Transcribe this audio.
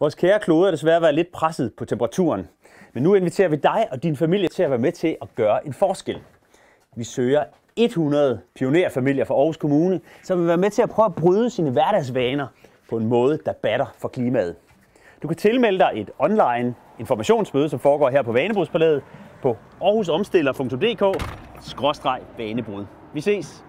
Vores kære klode er desværre været lidt presset på temperaturen, men nu inviterer vi dig og din familie til at være med til at gøre en forskel. Vi søger 100 pionerfamilier fra Aarhus Kommune, som vil være med til at prøve at bryde sine hverdagsvaner på en måde, der batter for klimaet. Du kan tilmelde dig et online informationsmøde, som foregår her på Vanebrudspalæet på aarhusomstiller.dk-vanebrud. Vi ses!